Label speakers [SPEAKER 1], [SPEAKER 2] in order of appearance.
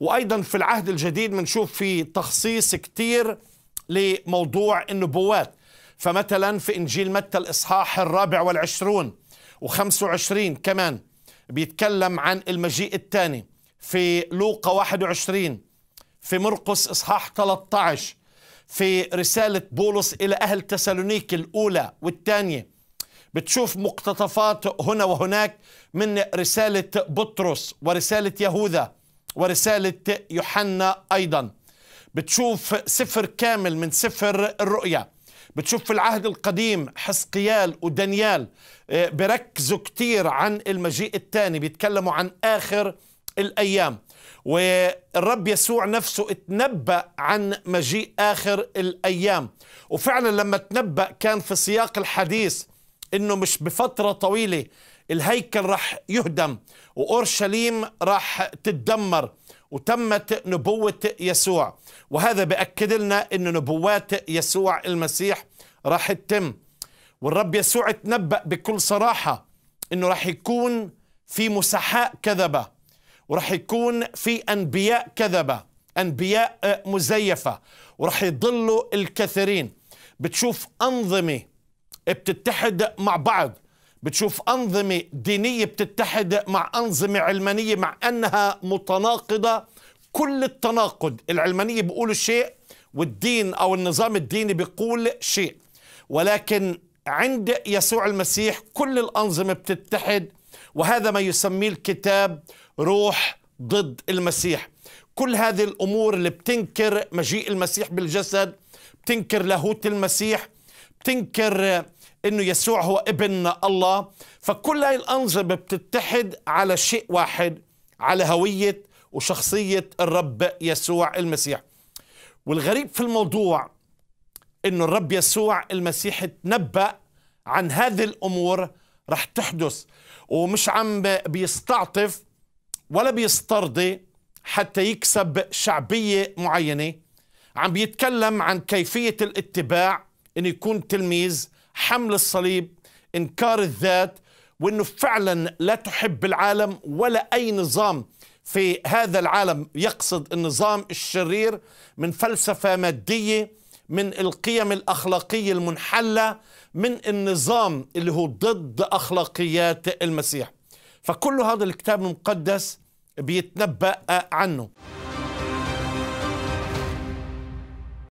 [SPEAKER 1] وايضا في العهد الجديد بنشوف في تخصيص كثير لموضوع النبوات فمثلا في انجيل متى الاصحاح الرابع والعشرون و25 كمان بيتكلم عن المجيء الثاني في لوقا 21 في مرقس اصحاح 13 في رسالة بولس إلى أهل تسالونيك الأولى والثانية بتشوف مقتطفات هنا وهناك من رسالة بطرس ورسالة يهوذا ورسالة يوحنا أيضا بتشوف سفر كامل من سفر الرؤيا بتشوف في العهد القديم حسقيال ودانيال آه، بركزوا كتير عن المجيء الثاني بيتكلموا عن آخر الأيام والرب يسوع نفسه اتنبأ عن مجيء آخر الأيام وفعلا لما تنبأ كان في سياق الحديث انه مش بفتره طويله الهيكل راح يهدم وأورشليم راح تتدمر وتمت نبوة يسوع وهذا بأكد لنا أن نبوات يسوع المسيح راح تتم والرب يسوع تنبأ بكل صراحة أنه راح يكون في مسحاء كذبة وراح يكون في أنبياء كذبة أنبياء مزيفة وراح يضلوا الكثيرين بتشوف أنظمة بتتحد مع بعض بتشوف أنظمة دينية بتتحد مع أنظمة علمانية مع أنها متناقضة كل التناقض العلمانية بيقولوا شيء والدين أو النظام الديني بيقول شيء ولكن عند يسوع المسيح كل الأنظمة بتتحد وهذا ما يسميه الكتاب روح ضد المسيح كل هذه الأمور اللي بتنكر مجيء المسيح بالجسد بتنكر لاهوت المسيح بتنكر انه يسوع هو ابن الله فكل هاي الانظمه بتتحد على شيء واحد على هويه وشخصيه الرب يسوع المسيح والغريب في الموضوع انه الرب يسوع المسيح تنبأ عن هذه الامور رح تحدث ومش عم بيستعطف ولا بيسترضي حتى يكسب شعبيه معينه عم بيتكلم عن كيفيه الاتباع انه يكون تلميذ حمل الصليب انكار الذات وانه فعلا لا تحب العالم ولا اي نظام في هذا العالم يقصد النظام الشرير من فلسفه ماديه من القيم الاخلاقيه المنحله من النظام اللي هو ضد اخلاقيات المسيح فكل هذا الكتاب المقدس بيتنبأ عنه